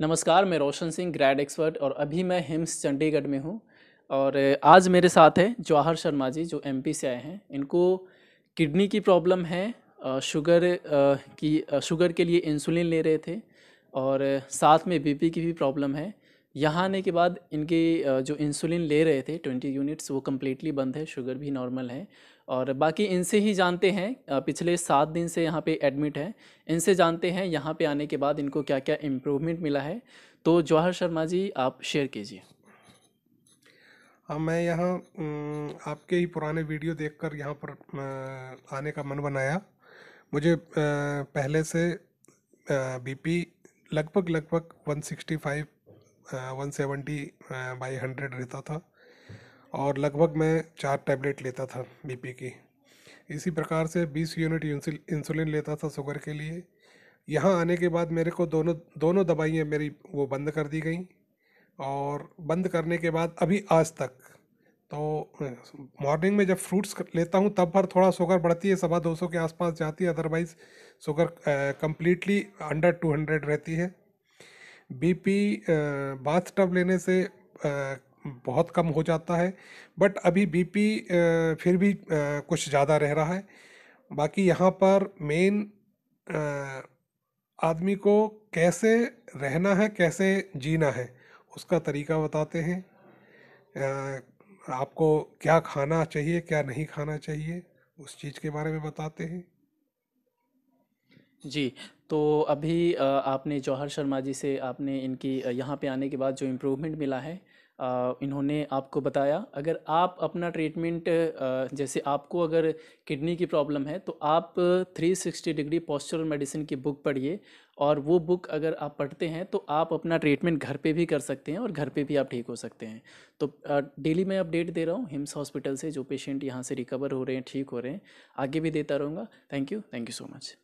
नमस्कार मैं रोशन सिंह ग्रैड एक्सपर्ट और अभी मैं हिम्स चंडीगढ़ में हूँ और आज मेरे साथ है जवाहर शर्मा जी जो एम से आए हैं इनको किडनी की प्रॉब्लम है शुगर की शुगर के लिए इंसुलिन ले रहे थे और साथ में बीपी की भी प्रॉब्लम है यहाँ आने के बाद इनके जो इंसुलिन ले रहे थे ट्वेंटी यूनिट्स वो कम्प्लीटली बंद है शुगर भी नॉर्मल है और बाकी इनसे ही जानते हैं पिछले सात दिन से यहाँ पे एडमिट है इनसे जानते हैं यहाँ पे आने के बाद इनको क्या क्या इम्प्रूवमेंट मिला है तो जवाहर शर्मा जी आप शेयर कीजिए हाँ मैं यहाँ आपके ही पुराने वीडियो देखकर यहाँ पर आने का मन बनाया मुझे पहले से बीपी लगभग लगभग 165 वन सेवेंटी बाई हंड्रेड रहता था और लगभग मैं चार टैबलेट लेता था बीपी की इसी प्रकार से बीस यूनिट इंसुलिन लेता था शुगर के लिए यहाँ आने के बाद मेरे को दोनों दोनों दवाइयाँ मेरी वो बंद कर दी गई और बंद करने के बाद अभी आज तक तो मॉर्निंग में जब फ्रूट्स लेता हूँ तब पर थोड़ा शुगर बढ़ती है सवा दो सौ के आसपास जाती है otherwise sugar completely under two hundred रहती है बीपी बाथ टब लेने से बहुत कम हो जाता है बट अभी बीपी फिर भी कुछ ज़्यादा रह रहा है बाकी यहाँ पर मेन आदमी को कैसे रहना है कैसे जीना है उसका तरीका बताते हैं आपको क्या खाना चाहिए क्या नहीं खाना चाहिए उस चीज़ के बारे में बताते हैं जी, तो अभी आपने जौहर शर्मा जी से आपने इनकी यहाँ पे आने के बाद जो इम्प्रूवमेंट मिला है इन्होंने आपको बताया। अगर आप अपना ट्रीटमेंट जैसे आपको अगर किडनी की प्रॉब्लम है तो आप 360 डिग्री पोस्चरल मेडिसिन की बुक पढ़िए और वो बुक अगर आप पढ़ते हैं तो आप अपना ट्रीटमेंट घर पे भी कर सकते हैं और घर पे भी आप ठीक हो सकते हैं। तो डेली मैं अपडेट दे रहा हूँ हिम्स हॉस्पिटल से जो पेशेंट यहाँ से रिकवर हो रहे हैं, ठीक हो रहे हैं। आगे भी देता रहूँगा। Thank you, thank you so much.